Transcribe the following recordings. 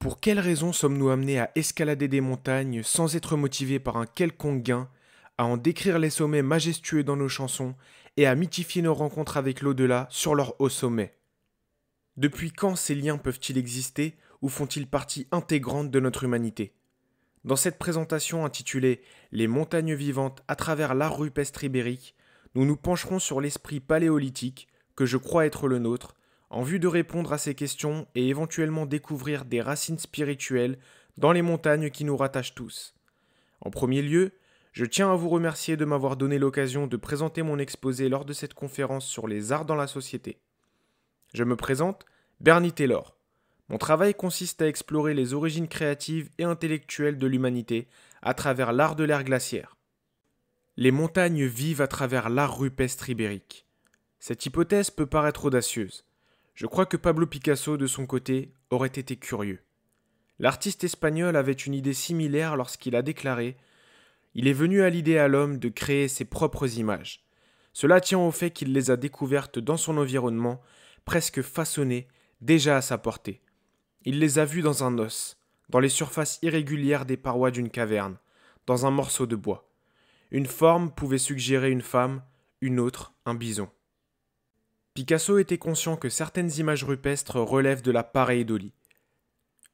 Pour quelles raisons sommes-nous amenés à escalader des montagnes sans être motivés par un quelconque gain, à en décrire les sommets majestueux dans nos chansons et à mythifier nos rencontres avec l'au-delà sur leur haut sommet Depuis quand ces liens peuvent-ils exister ou font-ils partie intégrante de notre humanité Dans cette présentation intitulée Les montagnes vivantes à travers l'art rupestre ibérique, nous nous pencherons sur l'esprit paléolithique, que je crois être le nôtre, en vue de répondre à ces questions et éventuellement découvrir des racines spirituelles dans les montagnes qui nous rattachent tous. En premier lieu, je tiens à vous remercier de m'avoir donné l'occasion de présenter mon exposé lors de cette conférence sur les arts dans la société. Je me présente, Bernie Taylor. Mon travail consiste à explorer les origines créatives et intellectuelles de l'humanité à travers l'art de l'ère glaciaire. Les montagnes vivent à travers l'art rupestre ibérique. Cette hypothèse peut paraître audacieuse, je crois que Pablo Picasso, de son côté, aurait été curieux. L'artiste espagnol avait une idée similaire lorsqu'il a déclaré Il est venu à l'idée à l'homme de créer ses propres images. Cela tient au fait qu'il les a découvertes dans son environnement, presque façonnées, déjà à sa portée. Il les a vues dans un os, dans les surfaces irrégulières des parois d'une caverne, dans un morceau de bois. Une forme pouvait suggérer une femme, une autre un bison. Picasso était conscient que certaines images rupestres relèvent de la pareidolie.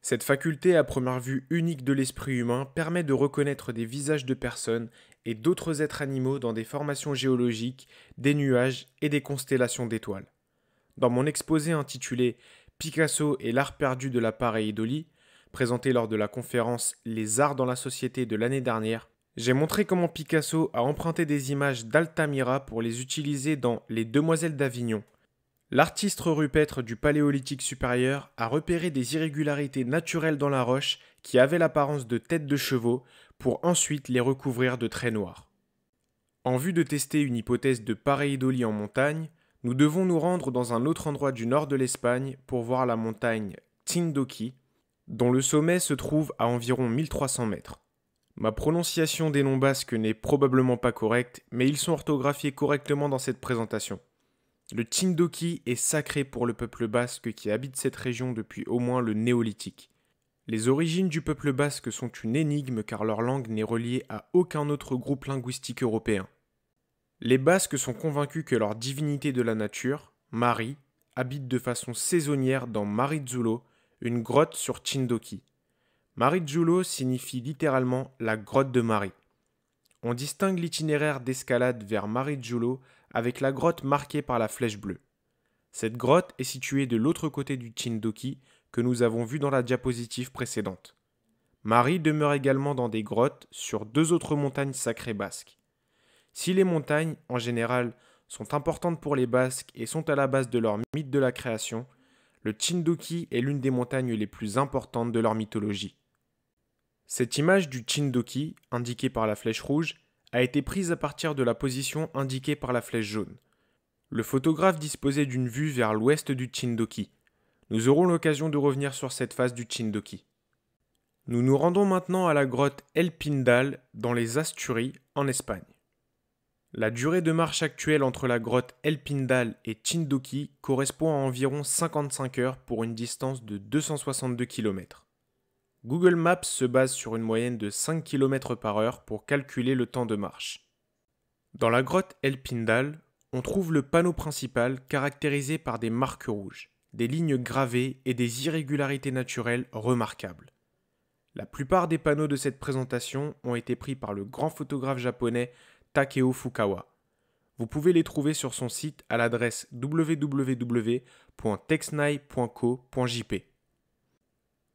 Cette faculté à première vue unique de l'esprit humain permet de reconnaître des visages de personnes et d'autres êtres animaux dans des formations géologiques, des nuages et des constellations d'étoiles. Dans mon exposé intitulé Picasso et l'art perdu de la pareidolie, présenté lors de la conférence Les arts dans la société de l'année dernière, j'ai montré comment Picasso a emprunté des images d'Altamira pour les utiliser dans Les Demoiselles d'Avignon, L'artiste rupêtre du Paléolithique supérieur a repéré des irrégularités naturelles dans la roche qui avaient l'apparence de têtes de chevaux pour ensuite les recouvrir de traits noirs. En vue de tester une hypothèse de pareidolie en montagne, nous devons nous rendre dans un autre endroit du nord de l'Espagne pour voir la montagne Tindoki, dont le sommet se trouve à environ 1300 mètres. Ma prononciation des noms basques n'est probablement pas correcte, mais ils sont orthographiés correctement dans cette présentation. Le Chindoki est sacré pour le peuple basque qui habite cette région depuis au moins le néolithique. Les origines du peuple basque sont une énigme car leur langue n'est reliée à aucun autre groupe linguistique européen. Les Basques sont convaincus que leur divinité de la nature, Marie, habite de façon saisonnière dans Marizulo, une grotte sur Chindoki. Marizulo signifie littéralement la grotte de Marie. On distingue l'itinéraire d'escalade vers Marizulo avec la grotte marquée par la flèche bleue. Cette grotte est située de l'autre côté du Chindoki que nous avons vu dans la diapositive précédente. Marie demeure également dans des grottes sur deux autres montagnes sacrées basques. Si les montagnes, en général, sont importantes pour les Basques et sont à la base de leur mythe de la création, le Chindoki est l'une des montagnes les plus importantes de leur mythologie. Cette image du Chindoki, indiquée par la flèche rouge, a été prise à partir de la position indiquée par la flèche jaune. Le photographe disposait d'une vue vers l'ouest du Chindoki. Nous aurons l'occasion de revenir sur cette phase du Chindoki. Nous nous rendons maintenant à la grotte El Pindal dans les Asturies en Espagne. La durée de marche actuelle entre la grotte El Pindal et Chindoki correspond à environ 55 heures pour une distance de 262 km. Google Maps se base sur une moyenne de 5 km par heure pour calculer le temps de marche. Dans la grotte El Pindal, on trouve le panneau principal caractérisé par des marques rouges, des lignes gravées et des irrégularités naturelles remarquables. La plupart des panneaux de cette présentation ont été pris par le grand photographe japonais Takeo Fukawa. Vous pouvez les trouver sur son site à l'adresse www.texnai.co.jp.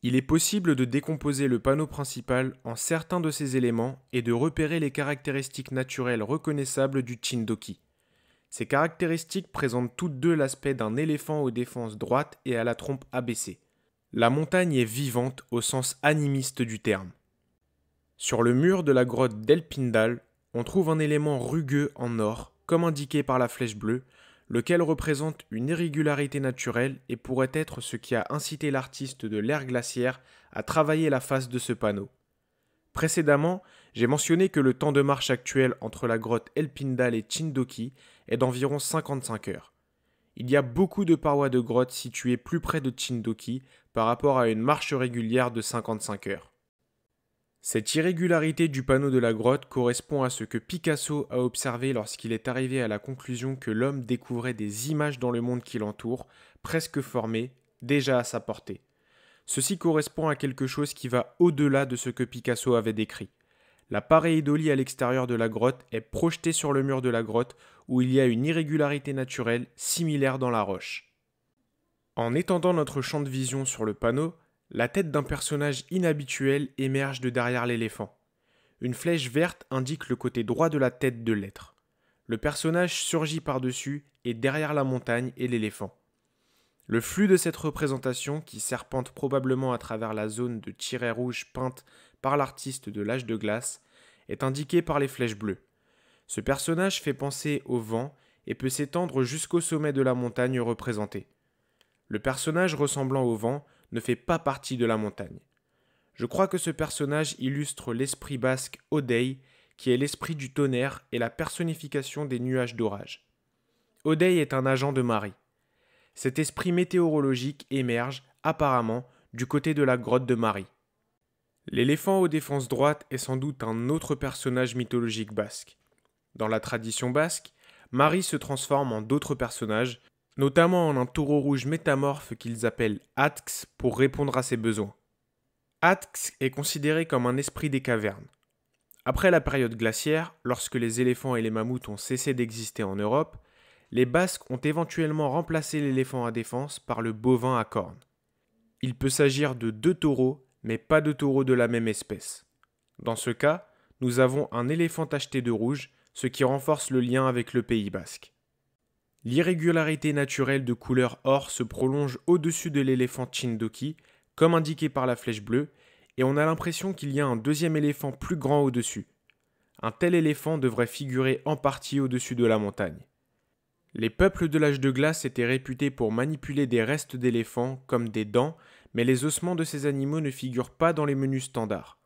Il est possible de décomposer le panneau principal en certains de ses éléments et de repérer les caractéristiques naturelles reconnaissables du Chindoki. Ces caractéristiques présentent toutes deux l'aspect d'un éléphant aux défenses droites et à la trompe abaissée. La montagne est vivante au sens animiste du terme. Sur le mur de la grotte d'Elpindal, on trouve un élément rugueux en or, comme indiqué par la flèche bleue, lequel représente une irrégularité naturelle et pourrait être ce qui a incité l'artiste de l'ère glaciaire à travailler la face de ce panneau. Précédemment, j'ai mentionné que le temps de marche actuel entre la grotte Pindal et Chindoki est d'environ 55 heures. Il y a beaucoup de parois de grottes situées plus près de Chindoki par rapport à une marche régulière de 55 heures. Cette irrégularité du panneau de la grotte correspond à ce que Picasso a observé lorsqu'il est arrivé à la conclusion que l'homme découvrait des images dans le monde qui l'entoure, presque formées, déjà à sa portée. Ceci correspond à quelque chose qui va au-delà de ce que Picasso avait décrit. La pareidolie à l'extérieur de la grotte est projetée sur le mur de la grotte où il y a une irrégularité naturelle similaire dans la roche. En étendant notre champ de vision sur le panneau, la tête d'un personnage inhabituel émerge de derrière l'éléphant. Une flèche verte indique le côté droit de la tête de l'être. Le personnage surgit par-dessus et derrière la montagne et l'éléphant. Le flux de cette représentation, qui serpente probablement à travers la zone de tirets rouge peinte par l'artiste de l'âge de glace, est indiqué par les flèches bleues. Ce personnage fait penser au vent et peut s'étendre jusqu'au sommet de la montagne représentée. Le personnage ressemblant au vent ne fait pas partie de la montagne. Je crois que ce personnage illustre l'esprit basque Odei, qui est l'esprit du tonnerre et la personnification des nuages d'orage. Odei est un agent de Marie. Cet esprit météorologique émerge, apparemment, du côté de la grotte de Marie. L'éléphant aux défenses droites est sans doute un autre personnage mythologique basque. Dans la tradition basque, Marie se transforme en d'autres personnages, notamment en un taureau rouge métamorphe qu'ils appellent Atx pour répondre à ses besoins. Atx est considéré comme un esprit des cavernes. Après la période glaciaire, lorsque les éléphants et les mammouths ont cessé d'exister en Europe, les Basques ont éventuellement remplacé l'éléphant à défense par le bovin à cornes. Il peut s'agir de deux taureaux, mais pas de taureaux de la même espèce. Dans ce cas, nous avons un éléphant tacheté de rouge, ce qui renforce le lien avec le Pays basque. L'irrégularité naturelle de couleur or se prolonge au-dessus de l'éléphant Chindoki, comme indiqué par la flèche bleue, et on a l'impression qu'il y a un deuxième éléphant plus grand au-dessus. Un tel éléphant devrait figurer en partie au-dessus de la montagne. Les peuples de l'âge de glace étaient réputés pour manipuler des restes d'éléphants comme des dents, mais les ossements de ces animaux ne figurent pas dans les menus standards.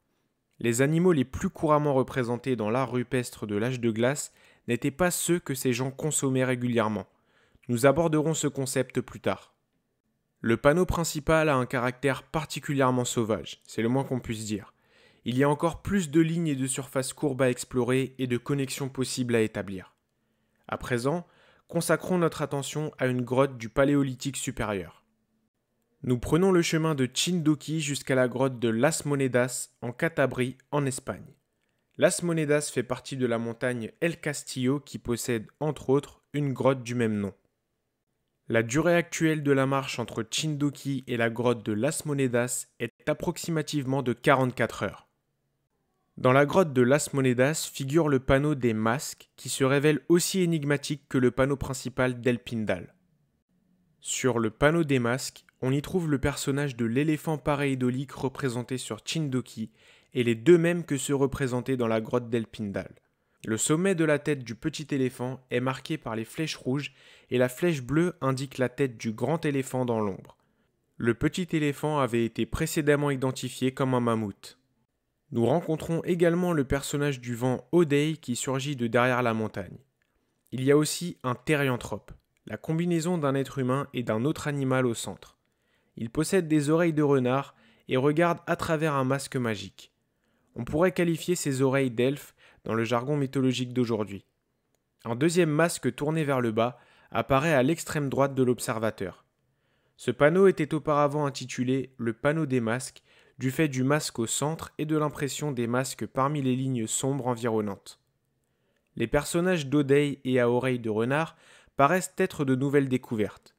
Les animaux les plus couramment représentés dans l'art rupestre de l'âge de glace n'étaient pas ceux que ces gens consommaient régulièrement. Nous aborderons ce concept plus tard. Le panneau principal a un caractère particulièrement sauvage, c'est le moins qu'on puisse dire. Il y a encore plus de lignes et de surfaces courbes à explorer et de connexions possibles à établir. À présent, consacrons notre attention à une grotte du Paléolithique supérieur. Nous prenons le chemin de Chindoki jusqu'à la grotte de Las Monedas en Catabri, en Espagne. Las Monedas fait partie de la montagne El Castillo qui possède entre autres une grotte du même nom. La durée actuelle de la marche entre Chindoki et la grotte de Las Monedas est approximativement de 44 heures. Dans la grotte de Las Monedas figure le panneau des masques qui se révèle aussi énigmatique que le panneau principal d'El Pindal. Sur le panneau des masques, on y trouve le personnage de l'éléphant paréidolique représenté sur Chindoki et les deux mêmes que ceux représentés dans la grotte d'El Pindal. Le sommet de la tête du petit éléphant est marqué par les flèches rouges et la flèche bleue indique la tête du grand éléphant dans l'ombre. Le petit éléphant avait été précédemment identifié comme un mammouth. Nous rencontrons également le personnage du vent Odei qui surgit de derrière la montagne. Il y a aussi un thérianthrope, la combinaison d'un être humain et d'un autre animal au centre. Il possède des oreilles de renard et regarde à travers un masque magique. On pourrait qualifier ces oreilles d'elfes dans le jargon mythologique d'aujourd'hui. Un deuxième masque tourné vers le bas apparaît à l'extrême droite de l'observateur. Ce panneau était auparavant intitulé Le panneau des masques, du fait du masque au centre et de l'impression des masques parmi les lignes sombres environnantes. Les personnages d'Odeille et à oreilles de renard paraissent être de nouvelles découvertes.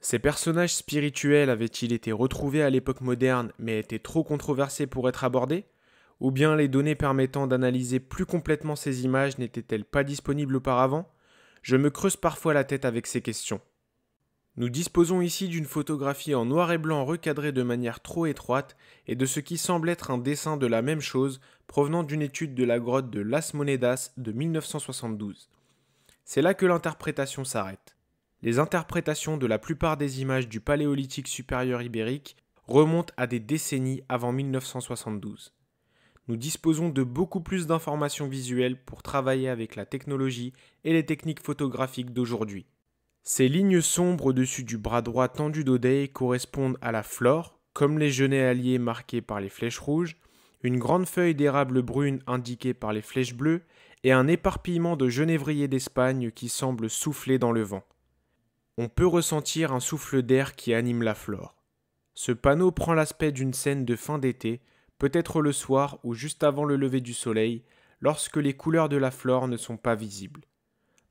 Ces personnages spirituels avaient-ils été retrouvés à l'époque moderne mais étaient trop controversés pour être abordés ou bien les données permettant d'analyser plus complètement ces images n'étaient-elles pas disponibles auparavant Je me creuse parfois la tête avec ces questions. Nous disposons ici d'une photographie en noir et blanc recadrée de manière trop étroite et de ce qui semble être un dessin de la même chose provenant d'une étude de la grotte de Las Monedas de 1972. C'est là que l'interprétation s'arrête. Les interprétations de la plupart des images du Paléolithique supérieur ibérique remontent à des décennies avant 1972 nous disposons de beaucoup plus d'informations visuelles pour travailler avec la technologie et les techniques photographiques d'aujourd'hui. Ces lignes sombres au-dessus du bras droit tendu d'odeil correspondent à la flore, comme les genêts alliés marqués par les flèches rouges, une grande feuille d'érable brune indiquée par les flèches bleues, et un éparpillement de genévriers d'Espagne qui semble souffler dans le vent. On peut ressentir un souffle d'air qui anime la flore. Ce panneau prend l'aspect d'une scène de fin d'été peut-être le soir ou juste avant le lever du soleil, lorsque les couleurs de la flore ne sont pas visibles.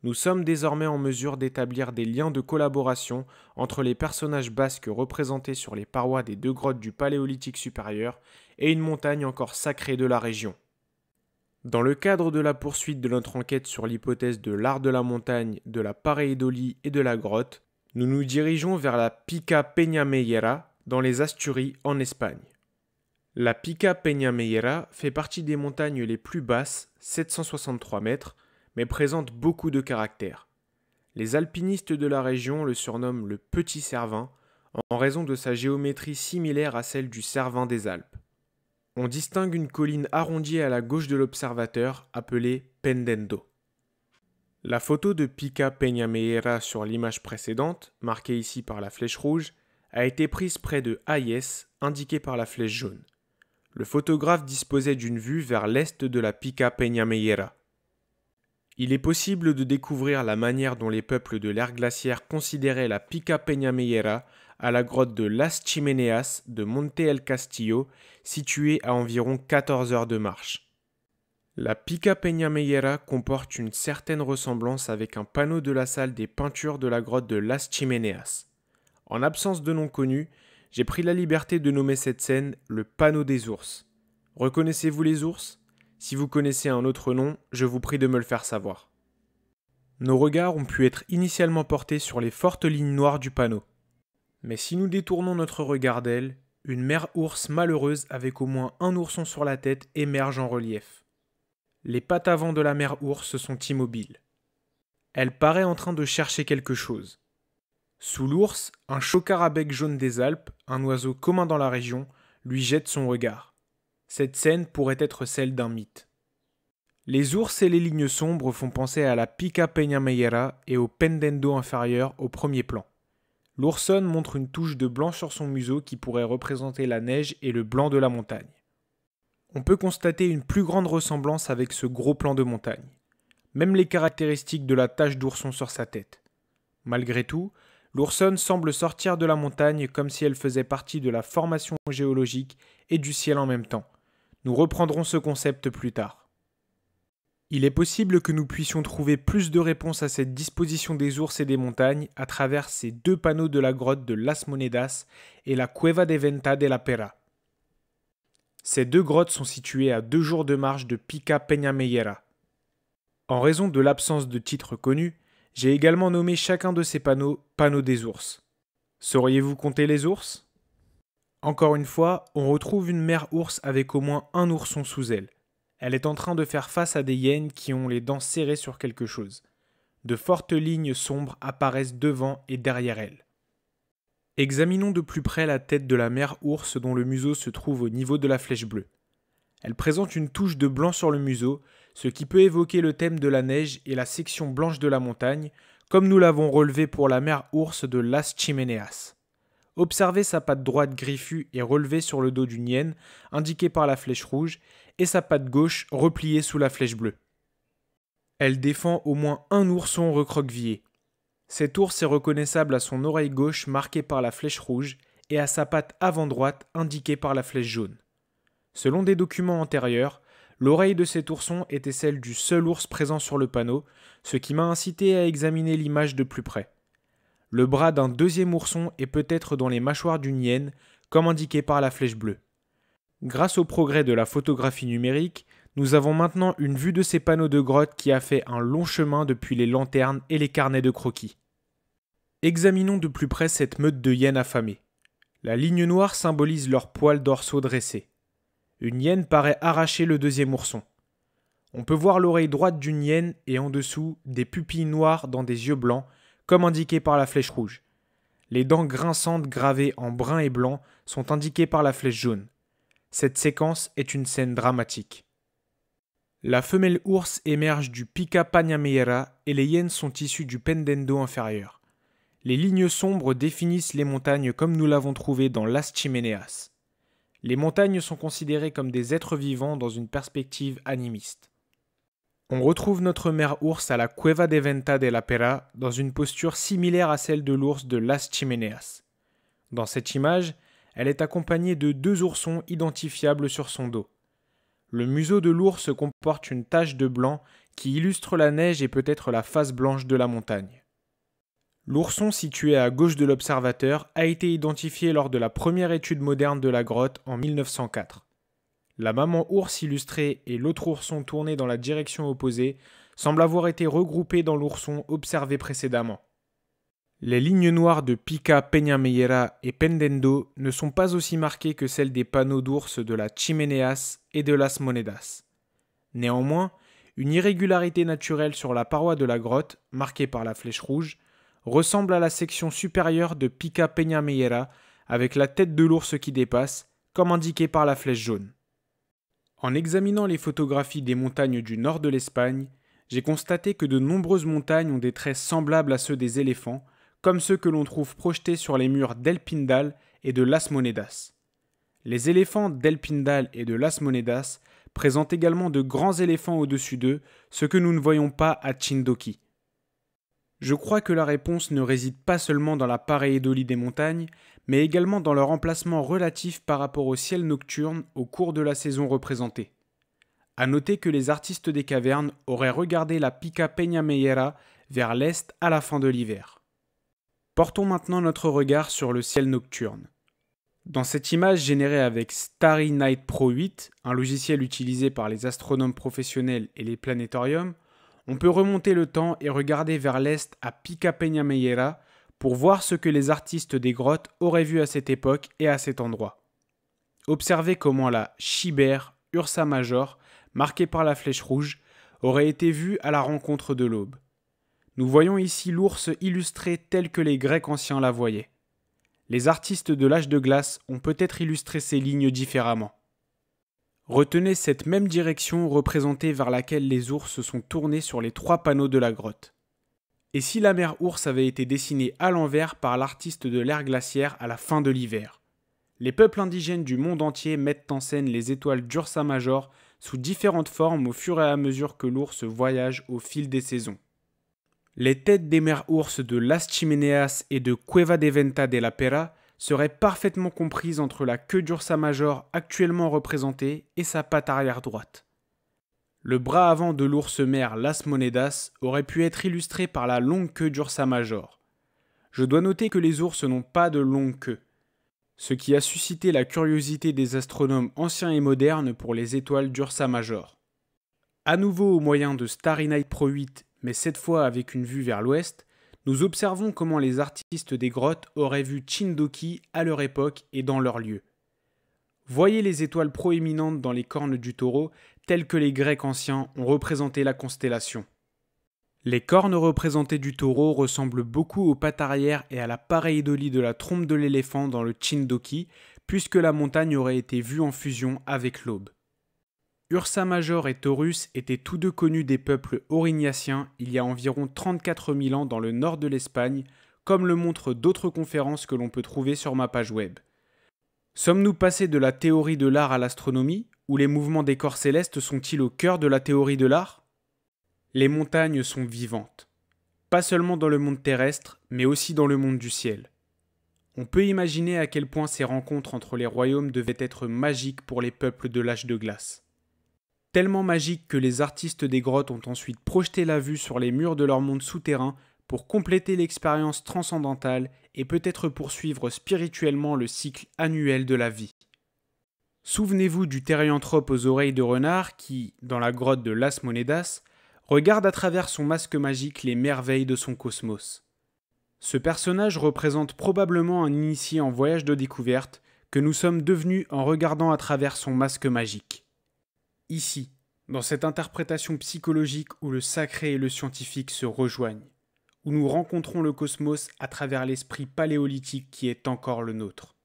Nous sommes désormais en mesure d'établir des liens de collaboration entre les personnages basques représentés sur les parois des deux grottes du Paléolithique supérieur et une montagne encore sacrée de la région. Dans le cadre de la poursuite de notre enquête sur l'hypothèse de l'art de la montagne, de la pareidolie et de la grotte, nous nous dirigeons vers la Pica Peña Meyera, dans les Asturies en Espagne. La Pica Meira fait partie des montagnes les plus basses, 763 mètres, mais présente beaucoup de caractère. Les alpinistes de la région le surnomment le Petit Servin, en raison de sa géométrie similaire à celle du Servin des Alpes. On distingue une colline arrondie à la gauche de l'observateur, appelée Pendendo. La photo de Pica Peña Meira sur l'image précédente, marquée ici par la flèche rouge, a été prise près de Ayes, indiquée par la flèche jaune le photographe disposait d'une vue vers l'est de la Pica Peñamellera. Il est possible de découvrir la manière dont les peuples de l'ère glaciaire considéraient la Pica Peñamellera à la grotte de Las Chimeneas de Monte El Castillo, située à environ 14 heures de marche. La Pica Peñamellera comporte une certaine ressemblance avec un panneau de la salle des peintures de la grotte de Las Chimeneas. En absence de nom connu, j'ai pris la liberté de nommer cette scène le panneau des ours. Reconnaissez-vous les ours Si vous connaissez un autre nom, je vous prie de me le faire savoir. Nos regards ont pu être initialement portés sur les fortes lignes noires du panneau. Mais si nous détournons notre regard d'elle, une mère ours malheureuse avec au moins un ourson sur la tête émerge en relief. Les pattes avant de la mère ours sont immobiles. Elle paraît en train de chercher quelque chose. Sous l'ours, un chocard jaune des Alpes, un oiseau commun dans la région, lui jette son regard. Cette scène pourrait être celle d'un mythe. Les ours et les lignes sombres font penser à la Pica peñameyera et au Pendendo inférieur au premier plan. L'ourson montre une touche de blanc sur son museau qui pourrait représenter la neige et le blanc de la montagne. On peut constater une plus grande ressemblance avec ce gros plan de montagne. Même les caractéristiques de la tache d'ourson sur sa tête. Malgré tout, L'ourson semble sortir de la montagne comme si elle faisait partie de la formation géologique et du ciel en même temps. Nous reprendrons ce concept plus tard. Il est possible que nous puissions trouver plus de réponses à cette disposition des ours et des montagnes à travers ces deux panneaux de la grotte de Las Monedas et la Cueva de Venta de la Pera. Ces deux grottes sont situées à deux jours de marche de Pica Peñamellera. En raison de l'absence de titres connus, j'ai également nommé chacun de ces panneaux panneaux des ours. Sauriez-vous compter les ours Encore une fois, on retrouve une mère ours avec au moins un ourson sous elle. Elle est en train de faire face à des hyènes qui ont les dents serrées sur quelque chose. De fortes lignes sombres apparaissent devant et derrière elle. Examinons de plus près la tête de la mère ours dont le museau se trouve au niveau de la flèche bleue. Elle présente une touche de blanc sur le museau, ce qui peut évoquer le thème de la neige et la section blanche de la montagne, comme nous l'avons relevé pour la mère ours de Las Chimeneas. Observez sa patte droite griffue et relevée sur le dos d'une Nien, indiquée par la flèche rouge, et sa patte gauche repliée sous la flèche bleue. Elle défend au moins un ourson recroquevillé. Cet ours est reconnaissable à son oreille gauche marquée par la flèche rouge et à sa patte avant droite indiquée par la flèche jaune. Selon des documents antérieurs, L'oreille de cet ourson était celle du seul ours présent sur le panneau, ce qui m'a incité à examiner l'image de plus près. Le bras d'un deuxième ourson est peut-être dans les mâchoires d'une hyène, comme indiqué par la flèche bleue. Grâce au progrès de la photographie numérique, nous avons maintenant une vue de ces panneaux de grotte qui a fait un long chemin depuis les lanternes et les carnets de croquis. Examinons de plus près cette meute de hyènes affamées. La ligne noire symbolise leurs poils dorsaux dressés. Une hyène paraît arracher le deuxième ourson. On peut voir l'oreille droite d'une hyène et en dessous des pupilles noires dans des yeux blancs, comme indiqué par la flèche rouge. Les dents grinçantes gravées en brun et blanc sont indiquées par la flèche jaune. Cette séquence est une scène dramatique. La femelle ours émerge du Pica Meira et les hyènes sont issues du Pendendo inférieur. Les lignes sombres définissent les montagnes comme nous l'avons trouvé dans Las Chimeneas les montagnes sont considérées comme des êtres vivants dans une perspective animiste. On retrouve notre mère ours à la Cueva de Venta de la Pera dans une posture similaire à celle de l'ours de Las Chimeneas. Dans cette image, elle est accompagnée de deux oursons identifiables sur son dos. Le museau de l'ours comporte une tache de blanc qui illustre la neige et peut-être la face blanche de la montagne. L'ourson situé à gauche de l'observateur a été identifié lors de la première étude moderne de la grotte en 1904. La maman ours illustrée et l'autre ourson tourné dans la direction opposée semblent avoir été regroupés dans l'ourson observé précédemment. Les lignes noires de Pica Meyera et Pendendo ne sont pas aussi marquées que celles des panneaux d'ours de la Chimeneas et de Las Monedas. Néanmoins, une irrégularité naturelle sur la paroi de la grotte, marquée par la flèche rouge, ressemble à la section supérieure de Pica Meyera avec la tête de l'ours qui dépasse, comme indiqué par la flèche jaune. En examinant les photographies des montagnes du nord de l'Espagne, j'ai constaté que de nombreuses montagnes ont des traits semblables à ceux des éléphants, comme ceux que l'on trouve projetés sur les murs d'El Pindal et de Las Monedas. Les éléphants d'El Pindal et de Las Monedas présentent également de grands éléphants au-dessus d'eux, ce que nous ne voyons pas à Chindoki. Je crois que la réponse ne réside pas seulement dans la paréidolie des montagnes, mais également dans leur emplacement relatif par rapport au ciel nocturne au cours de la saison représentée. À noter que les artistes des cavernes auraient regardé la Pica Peña Meyera vers l'est à la fin de l'hiver. Portons maintenant notre regard sur le ciel nocturne. Dans cette image générée avec Starry Night Pro 8, un logiciel utilisé par les astronomes professionnels et les planétoriums, on peut remonter le temps et regarder vers l'est à Pica Meyera pour voir ce que les artistes des grottes auraient vu à cette époque et à cet endroit. Observez comment la Chiber, Ursa Major, marquée par la flèche rouge, aurait été vue à la rencontre de l'aube. Nous voyons ici l'ours illustré tel que les Grecs anciens la voyaient. Les artistes de l'âge de glace ont peut-être illustré ces lignes différemment. Retenez cette même direction représentée vers laquelle les ours se sont tournés sur les trois panneaux de la grotte. Et si la mer ours avait été dessinée à l'envers par l'artiste de l'ère glaciaire à la fin de l'hiver Les peuples indigènes du monde entier mettent en scène les étoiles d'Ursa Major sous différentes formes au fur et à mesure que l'ours voyage au fil des saisons. Les têtes des mers ours de Las Chimeneas et de Cueva de Venta de la Pera serait parfaitement comprise entre la queue d'Ursa Major actuellement représentée et sa patte arrière droite. Le bras avant de l'ours mère Las Monedas aurait pu être illustré par la longue queue d'Ursa Major. Je dois noter que les ours n'ont pas de longue queue, ce qui a suscité la curiosité des astronomes anciens et modernes pour les étoiles d'Ursa Major. À nouveau au moyen de Starry Night Pro 8, mais cette fois avec une vue vers l'ouest, nous observons comment les artistes des grottes auraient vu Chindoki à leur époque et dans leur lieu. Voyez les étoiles proéminentes dans les cornes du taureau, telles que les Grecs anciens ont représenté la constellation. Les cornes représentées du taureau ressemblent beaucoup aux pattes arrière et à la pareidolie de la trompe de l'éléphant dans le Chindoki, puisque la montagne aurait été vue en fusion avec l'aube. Ursa Major et Taurus étaient tous deux connus des peuples aurignaciens il y a environ 34 000 ans dans le nord de l'Espagne, comme le montrent d'autres conférences que l'on peut trouver sur ma page web. Sommes-nous passés de la théorie de l'art à l'astronomie, ou les mouvements des corps célestes sont-ils au cœur de la théorie de l'art Les montagnes sont vivantes, pas seulement dans le monde terrestre, mais aussi dans le monde du ciel. On peut imaginer à quel point ces rencontres entre les royaumes devaient être magiques pour les peuples de l'âge de glace tellement magique que les artistes des grottes ont ensuite projeté la vue sur les murs de leur monde souterrain pour compléter l'expérience transcendantale et peut-être poursuivre spirituellement le cycle annuel de la vie. Souvenez-vous du thérianthrope aux oreilles de renard qui, dans la grotte de Las Monedas, regarde à travers son masque magique les merveilles de son cosmos. Ce personnage représente probablement un initié en voyage de découverte que nous sommes devenus en regardant à travers son masque magique ici, dans cette interprétation psychologique où le sacré et le scientifique se rejoignent, où nous rencontrons le cosmos à travers l'esprit paléolithique qui est encore le nôtre.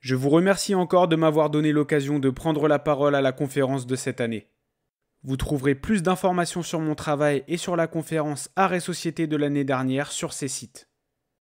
Je vous remercie encore de m'avoir donné l'occasion de prendre la parole à la conférence de cette année. Vous trouverez plus d'informations sur mon travail et sur la conférence Art et Société de l'année dernière sur ces sites.